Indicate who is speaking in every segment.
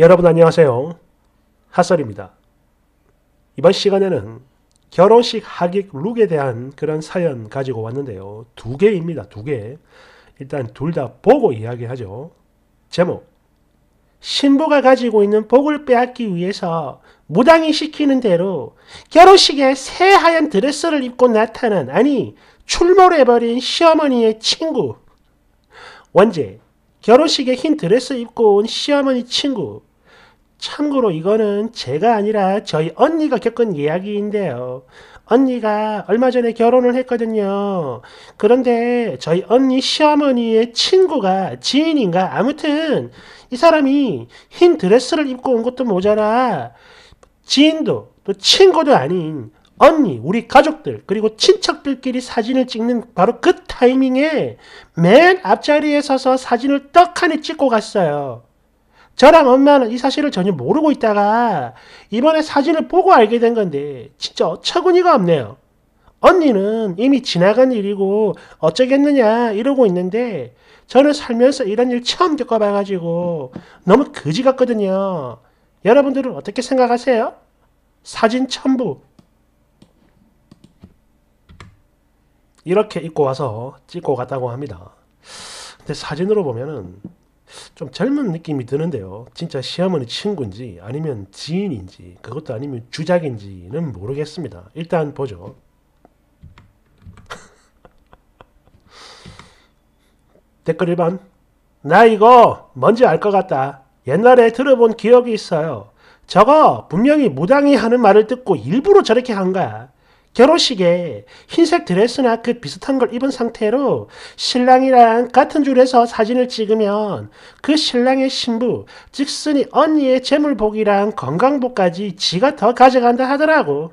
Speaker 1: 여러분 안녕하세요. 핫설입니다. 이번 시간에는 결혼식 하객 룩에 대한 그런 사연 가지고 왔는데요. 두 개입니다. 두 개. 일단 둘 다 보고 이야기하죠. 제목 신부가 가지고 있는 복을 빼앗기 위해서 무당이 시키는 대로 결혼식에 새하얀 드레스를 입고 나타난 아니 출몰해버린 시어머니의 친구 원제 결혼식에 흰 드레스 입고 온 시어머니 친구 참고로 이거는 제가 아니라 저희 언니가 겪은 이야기인데요. 언니가 얼마 전에 결혼을 했거든요. 그런데 저희 언니 시어머니의 친구가 지인인가 아무튼 이 사람이 흰 드레스를 입고 온 것도 모자라 지인도 또 친구도 아닌 언니, 우리 가족들, 그리고 친척들끼리 사진을 찍는 바로 그 타이밍에 맨 앞자리에 서서 사진을 떡하니 찍고 갔어요. 저랑 엄마는 이 사실을 전혀 모르고 있다가 이번에 사진을 보고 알게 된 건데 진짜 어처구니가 없네요. 언니는 이미 지나간 일이고 어쩌겠느냐 이러고 있는데 저는 살면서 이런 일 처음 겪어봐가지고 너무 거지 같거든요. 여러분들은 어떻게 생각하세요? 사진 첨부 이렇게 입고 와서 찍고 갔다고 합니다. 근데 사진으로 보면은 좀 젊은 느낌이 드는데요. 진짜 시어머니 친구인지 아니면 지인인지 그것도 아니면 주작인지는 모르겠습니다. 일단 보죠. 댓글 1번 나 이거 뭔지 알 것 같다. 옛날에 들어본 기억이 있어요. 저거 분명히 무당이 하는 말을 듣고 일부러 저렇게 한 거야. 결혼식에 흰색 드레스나 그 비슷한 걸 입은 상태로 신랑이랑 같은 줄에서 사진을 찍으면 그 신랑의 신부, 즉슨이 언니의 재물복이랑 건강복까지 지가 더 가져간다 하더라고.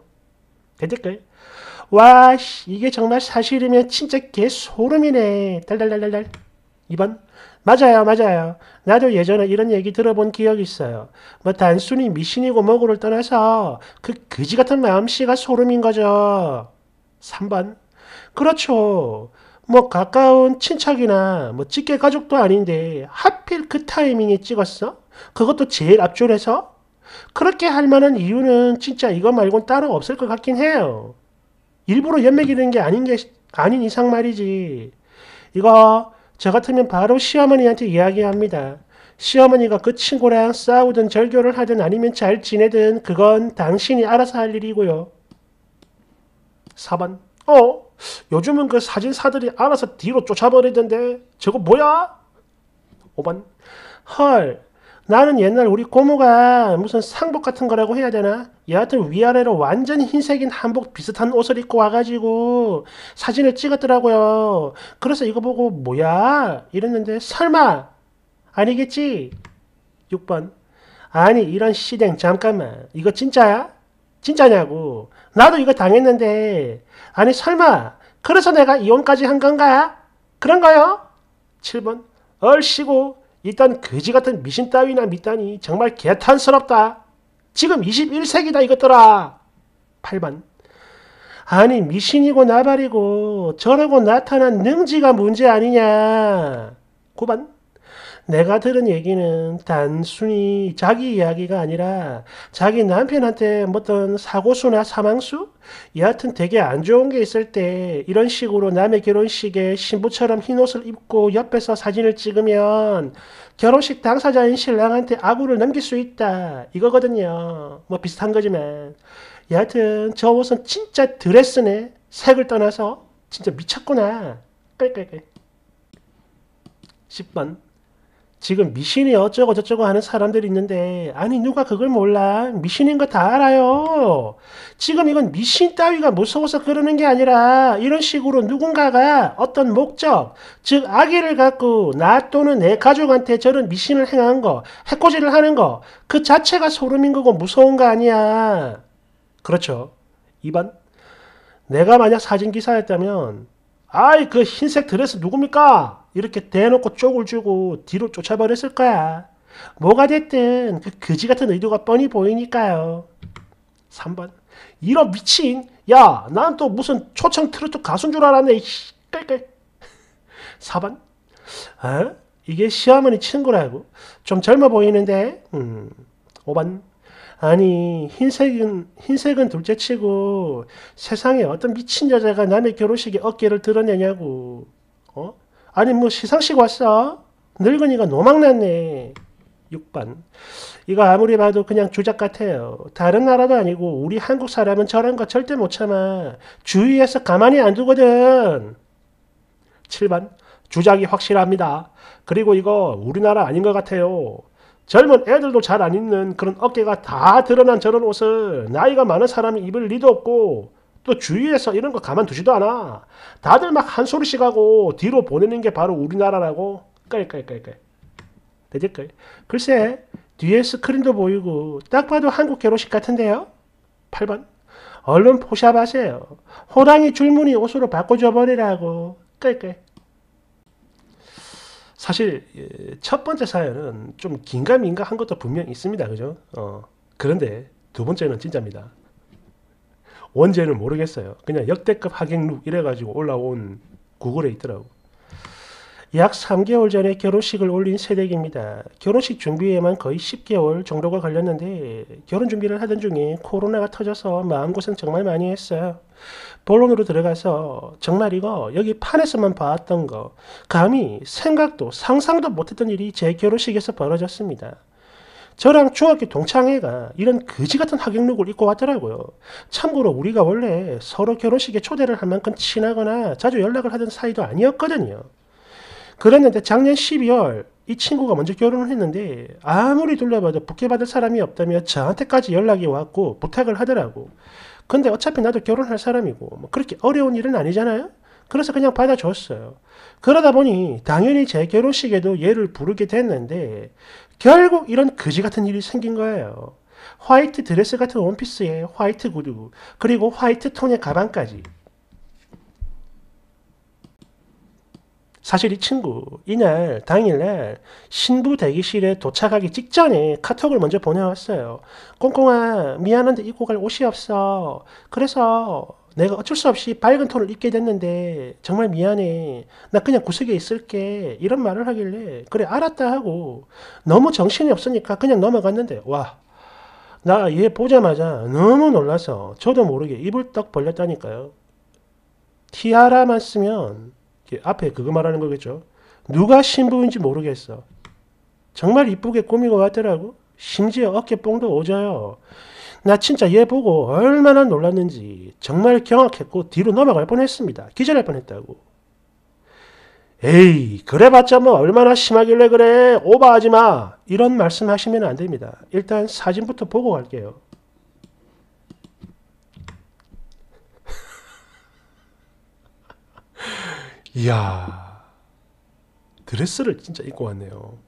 Speaker 1: 그때걸 와, 이게 정말 사실이면 진짜 개 소름이네. 달달달달달. 2번 맞아요 맞아요 나도 예전에 이런 얘기 들어본 기억이 있어요 뭐 단순히 미신이고 뭐고를 떠나서 그 거지 같은 마음씨가 소름인 거죠 3번 그렇죠 뭐 가까운 친척이나 뭐 직계 가족도 아닌데 하필 그 타이밍에 찍었어 그것도 제일 앞줄에서 그렇게 할 만한 이유는 진짜 이거 말고는 따로 없을 것 같긴 해요 일부러 연맥이는 게 아닌 게 아닌 이상 말이지 이거 저 같으면 바로 시어머니한테 이야기합니다. 시어머니가 그 친구랑 싸우든 절교를 하든 아니면 잘 지내든 그건 당신이 알아서 할 일이고요. 4번. 어? 요즘은 그 사진사들이 알아서 뒤로 쫓아버리던데 저거 뭐야? 5번. 헐. 나는 옛날 우리 고모가 무슨 상복 같은 거라고 해야 되나? 여하튼 위아래로 완전 흰색인 한복 비슷한 옷을 입고 와가지고 사진을 찍었더라고요. 그래서 이거 보고 뭐야? 이랬는데 설마 아니겠지? 6번 아니 이런 시댕 잠깐만 이거 진짜야? 진짜냐고 나도 이거 당했는데 아니 설마 그래서 내가 이혼까지 한 건가? 그런가요? 7번 얼씨구 일단 거지 같은 미신 따위나 미단이 정말 개탄스럽다. 지금 21세기다 이것더라. 8번 아니 미신이고 나발이고 저러고 나타난 능지가 문제 아니냐. 9번 내가 들은 얘기는 단순히 자기 이야기가 아니라 자기 남편한테 어떤 사고수나 사망수? 여하튼 되게 안 좋은 게 있을 때 이런 식으로 남의 결혼식에 신부처럼 흰옷을 입고 옆에서 사진을 찍으면 결혼식 당사자인 신랑한테 악구를 넘길 수 있다. 이거거든요. 뭐 비슷한 거지만. 여하튼 저 옷은 진짜 드레스네. 색을 떠나서 진짜 미쳤구나. 깔깔깔. 10번. 지금 미신이 어쩌고 저쩌고 하는 사람들이 있는데 아니 누가 그걸 몰라 미신인 거 다 알아요 지금 이건 미신 따위가 무서워서 그러는 게 아니라 이런 식으로 누군가가 어떤 목적 즉 악의를 갖고 나 또는 내 가족한테 저런 미신을 행한 거 해코지를 하는 거그 자체가 소름인 거고 무서운 거 아니야 그렇죠 2번 내가 만약 사진 기사였다면 아이 그 흰색 드레스 누굽니까 이렇게 대놓고 쪽을 주고 뒤로 쫓아버렸을 거야. 뭐가 됐든 그 거지 같은 의도가 뻔히 보이니까요. 3번. 이런 미친. 야, 난 또 무슨 초청 트로트 가수인 줄 알았네. 끌끌. 4번. 어? 이게 시어머니 친구라고. 좀 젊어 보이는데. 음. 5번. 아니, 흰색은, 흰색은 둘째 치고 세상에 어떤 미친 여자가 남의 결혼식에 어깨를 드러내냐고. 아니 뭐 시상식 왔어? 늙은이가 노망났네. 6번. 이거 아무리 봐도 그냥 주작 같아요. 다른 나라도 아니고 우리 한국 사람은 저런 거 절대 못 참아. 주위에서 가만히 안 두거든. 7번. 주작이 확실합니다. 그리고 이거 우리나라 아닌 것 같아요. 젊은 애들도 잘 안 입는 그런 어깨가 다 드러난 저런 옷을 나이가 많은 사람이 입을 리도 없고 또 주위에서 이런 거 가만두지도 않아. 다들 막 한 소리씩 하고 뒤로 보내는 게 바로 우리나라라고. 깔깔깔깔. 되질걸. 글쎄 뒤에 스크린도 보이고 딱 봐도 한국 결혼식 같은데요. 8번. 얼른 포샵하세요. 호랑이 줄무늬 옷으로 바꿔줘버리라고. 깔깔. 사실 예, 첫 번째 사연은 좀 긴가민가한 것도 분명 있습니다. 그죠? 어, 그런데 두 번째는 진짜입니다. 원제는 모르겠어요. 그냥 역대급 하객룩 이래가지고 올라온 구글에 있더라고. 약 3개월 전에 결혼식을 올린 새댁입니다. 결혼식 준비에만 거의 10개월 정도가 걸렸는데 결혼 준비를 하던 중에 코로나가 터져서 마음고생 정말 많이 했어요. 본론으로 들어가서 정말 이거 여기 판에서만 봤던 거 감히 생각도 상상도 못했던 일이 제 결혼식에서 벌어졌습니다. 저랑 중학교 동창회가 이런 거지 같은 학용룩을 입고 왔더라고요. 참고로 우리가 원래 서로 결혼식에 초대를 할 만큼 친하거나 자주 연락을 하던 사이도 아니었거든요. 그랬는데 작년 12월 이 친구가 먼저 결혼을 했는데 아무리 둘러봐도 부케받을 사람이 없다며 저한테까지 연락이 왔고 부탁을 하더라고. 근데 어차피 나도 결혼할 사람이고 뭐 그렇게 어려운 일은 아니잖아요. 그래서 그냥 받아줬어요. 그러다 보니 당연히 제 결혼식에도 얘를 부르게 됐는데 결국 이런 거지 같은 일이 생긴 거예요. 화이트 드레스 같은 원피스에 화이트 구두 그리고 화이트 톤의 가방까지 사실 이 친구 이날 당일날 신부 대기실에 도착하기 직전에 카톡을 먼저 보내왔어요. 꽁꽁아 미안한데 입고 갈 옷이 없어. 그래서 내가 어쩔 수 없이 밝은 톤을 입게 됐는데 정말 미안해. 나 그냥 구석에 있을게. 이런 말을 하길래 그래 알았다 하고 너무 정신이 없으니까 그냥 넘어갔는데 와. 나 얘 보자마자 너무 놀라서 저도 모르게 입을 떡 벌렸다니까요. 티아라만 쓰면 앞에 그거 말하는 거겠죠. 누가 신부인지 모르겠어. 정말 이쁘게 꾸미고 왔더라고. 심지어 어깨뽕도 오져요. 나 진짜 얘 보고 얼마나 놀랐는지 정말 경악했고 뒤로 넘어갈 뻔했습니다. 기절할 뻔했다고. 에이 그래봤자 뭐 얼마나 심하길래 그래 오버하지 마 이런 말씀하시면 안 됩니다. 일단 사진부터 보고 갈게요. 이야 드레스를 진짜 입고 왔네요.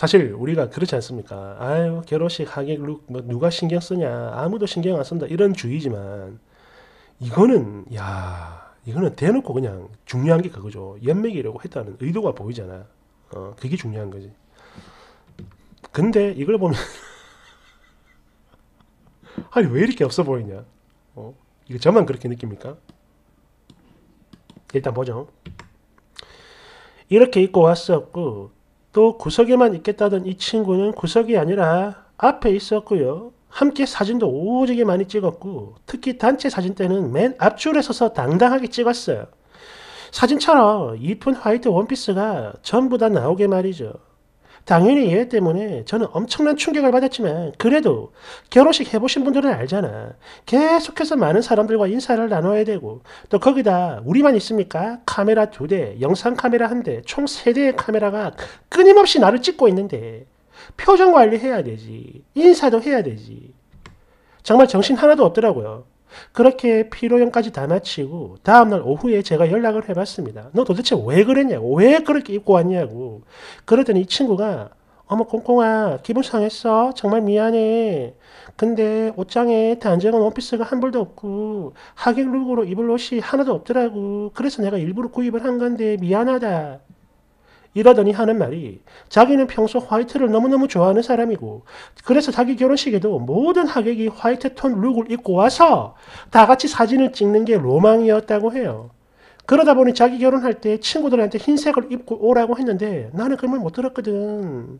Speaker 1: 사실 우리가 그렇지 않습니까? 아유 결혼식 하객 룩뭐 누가 신경 쓰냐 아무도 신경 안 쓴다 이런 주의지만 이거는 야 이거는 대놓고 그냥 중요한 게 그거죠 연맥이라고 했다는 의도가 보이잖아 어 그게 중요한 거지 근데 이걸 보면 아니 왜 이렇게 없어 보이냐 어 이거 저만 그렇게 느낍니까 일단 보죠 이렇게 입고 왔었고 또 구석에만 있겠다던 이 친구는 구석이 아니라 앞에 있었고요. 함께 사진도 오지게 많이 찍었고 특히 단체 사진 때는 맨 앞줄에 서서 당당하게 찍었어요. 사진처럼 이쁜 화이트 원피스가 전부 다 나오게 말이죠. 당연히 얘 때문에 저는 엄청난 충격을 받았지만 그래도 결혼식 해보신 분들은 알잖아. 계속해서 많은 사람들과 인사를 나눠야 되고 또 거기다 우리만 있습니까? 카메라 두 대, 영상 카메라 한 대, 총 세 대의 카메라가 끊임없이 나를 찍고 있는데 표정 관리해야 되지. 인사도 해야 되지. 정말 정신 하나도 없더라고요. 그렇게 피로연까지 다 마치고 다음날 오후에 제가 연락을 해봤습니다. 너 도대체 왜 그랬냐고 왜 그렇게 입고 왔냐고 그러더니 이 친구가 어머 콩콩아 기분 상했어 정말 미안해 근데 옷장에 단정한 원피스가 한 벌도 없고 하객룩으로 입을 옷이 하나도 없더라고 그래서 내가 일부러 구입을 한 건데 미안하다 이러더니 하는 말이 자기는 평소 화이트를 너무너무 좋아하는 사람이고 그래서 자기 결혼식에도 모든 하객이 화이트 톤 룩을 입고 와서 다 같이 사진을 찍는 게 로망이었다고 해요. 그러다 보니 자기 결혼할 때 친구들한테 흰색을 입고 오라고 했는데 나는 그 말 못 들었거든.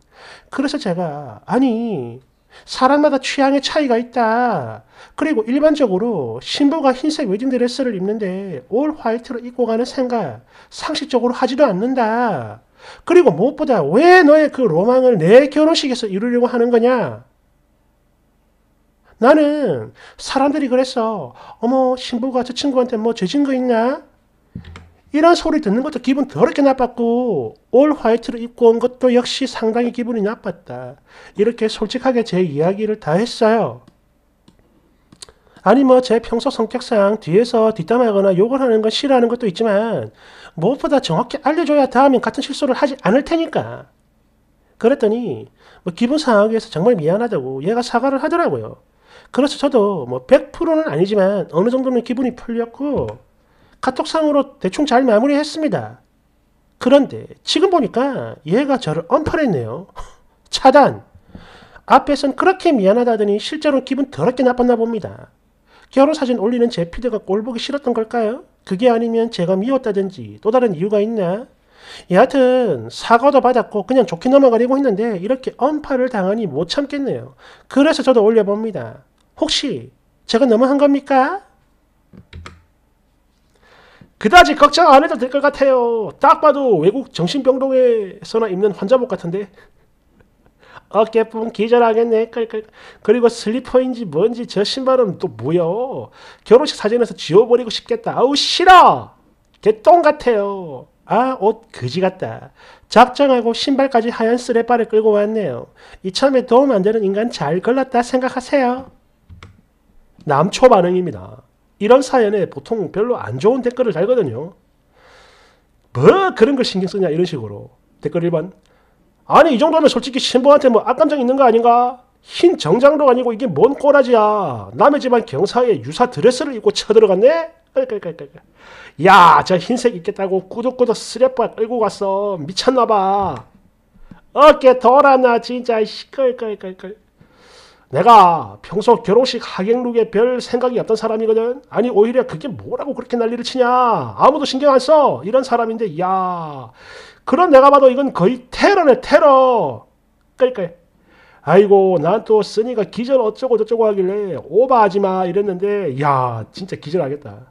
Speaker 1: 그래서 제가 아니 사람마다 취향의 차이가 있다. 그리고 일반적으로 신부가 흰색 웨딩 드레스를 입는데 올 화이트를 입고 가는 생각 상식적으로 하지도 않는다. 그리고 무엇보다 왜 너의 그 로망을 내 결혼식에서 이루려고 하는 거냐? 나는 사람들이 그래서 어머 신부가 저 친구한테 뭐 죄진 거 있냐? 이런 소리 듣는 것도 기분 더럽게 나빴고 올 화이트를 입고 온 것도 역시 상당히 기분이 나빴다. 이렇게 솔직하게 제 이야기를 다 했어요. 아니 뭐 제 평소 성격상 뒤에서 뒷담하거나 욕을 하는 건 싫어하는 것도 있지만 무엇보다 정확히 알려줘야 다음엔 같은 실수를 하지 않을 테니까. 그랬더니 뭐 기분 상하기에서 정말 미안하다고 얘가 사과를 하더라고요. 그래서 저도 뭐 100%는 아니지만 어느 정도는 기분이 풀렸고 카톡상으로 대충 잘 마무리했습니다. 그런데 지금 보니까 얘가 저를 언팔했네요. 차단! 앞에선 그렇게 미안하다더니 실제로 기분 더럽게 나빴나 봅니다. 결혼 사진 올리는 제 피드가 꼴보기 싫었던 걸까요? 그게 아니면 제가 미웠다든지 또 다른 이유가 있나? 여하튼 사과도 받았고 그냥 좋게 넘어가려고 했는데 이렇게 언파를 당하니 못 참겠네요. 그래서 저도 올려봅니다. 혹시 제가 너무한 겁니까? 그다지 걱정 안 해도 될 것 같아요. 딱 봐도 외국 정신병동에서나 입는 환자복 같은데 어깨 부분 기절하겠네. 그러니까, 그러니까. 그리고 슬리퍼인지 뭔지 저 신발은 또뭐여 결혼식 사진에서 지워버리고 싶겠다. 아우 싫어. 개똥 같아요. 아, 옷 그지 같다. 작정하고 신발까지 하얀 쓰레빠를 끌고 왔네요. 이참에 도움 안 되는 인간 잘 걸렸다 생각하세요. 남초 반응입니다. 이런 사연에 보통 별로 안 좋은 댓글을 달거든요. 뭐 그런 걸 신경 쓰냐 이런 식으로. 댓글 1번 아니 이 정도면 솔직히 신부한테 뭐 악감정 있는 거 아닌가? 흰 정장도 아니고 이게 뭔 꼬라지야. 남의 집안 경사에 유사 드레스를 입고 쳐들어갔네? 야, 저 흰색 입겠다고 꾸덕꾸덕 쓰레빠 끌고 갔어. 미쳤나봐. 어깨 돌아나 진짜 시끌끌끌끌. 내가 평소 결혼식 하객룩에 별 생각이 없던 사람이거든. 아니 오히려 그게 뭐라고 그렇게 난리를 치냐. 아무도 신경 안 써. 이런 사람인데 야 그런 내가 봐도 이건 거의 테러네 테러. 그러니까 아이고 난또 쓰니까 기절 어쩌고 저쩌고 하길래 오버하지 마 이랬는데 야 진짜 기절하겠다.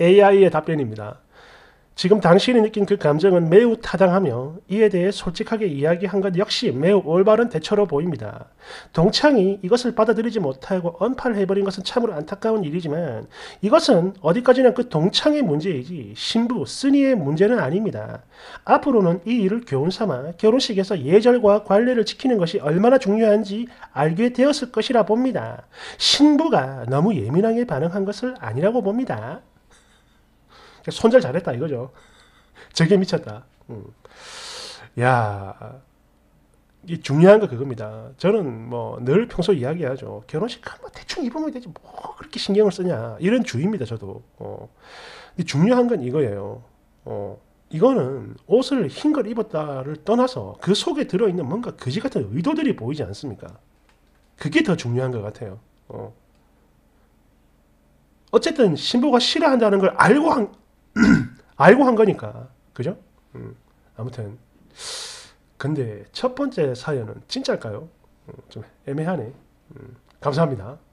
Speaker 1: AI의 답변입니다. 지금 당신이 느낀 그 감정은 매우 타당하며 이에 대해 솔직하게 이야기한 것 역시 매우 올바른 대처로 보입니다. 동창이 이것을 받아들이지 못하고 언팔 해버린 것은 참으로 안타까운 일이지만 이것은 어디까지나 그 동창의 문제이지 신부, 쓰니의 문제는 아닙니다. 앞으로는 이 일을 교훈 삼아 결혼식에서 예절과 관례를 지키는 것이 얼마나 중요한지 알게 되었을 것이라 봅니다. 신부가 너무 예민하게 반응한 것을 아니라고 봅니다. 그러니까 손절 잘했다 이거죠. 저게 미쳤다. 음. 야, 이 중요한 거 그겁니다. 저는 뭐 늘 평소 이야기하죠. 결혼식 한 번 대충 입으면 되지 뭐 그렇게 신경을 쓰냐 이런 주입니다 저도. 어. 근데 중요한 건 이거예요. 어. 이거는 옷을 흰 걸 입었다를 떠나서 그 속에 들어있는 뭔가 거지 같은 의도들이 보이지 않습니까? 그게 더 중요한 것 같아요. 어. 어쨌든 신부가 싫어한다는 걸 알고 한, 알고 한 거니까. 그죠? 음, 아무튼. 근데 첫 번째 사연은 진짜일까요? 음, 좀 애매하네. 음, 감사합니다.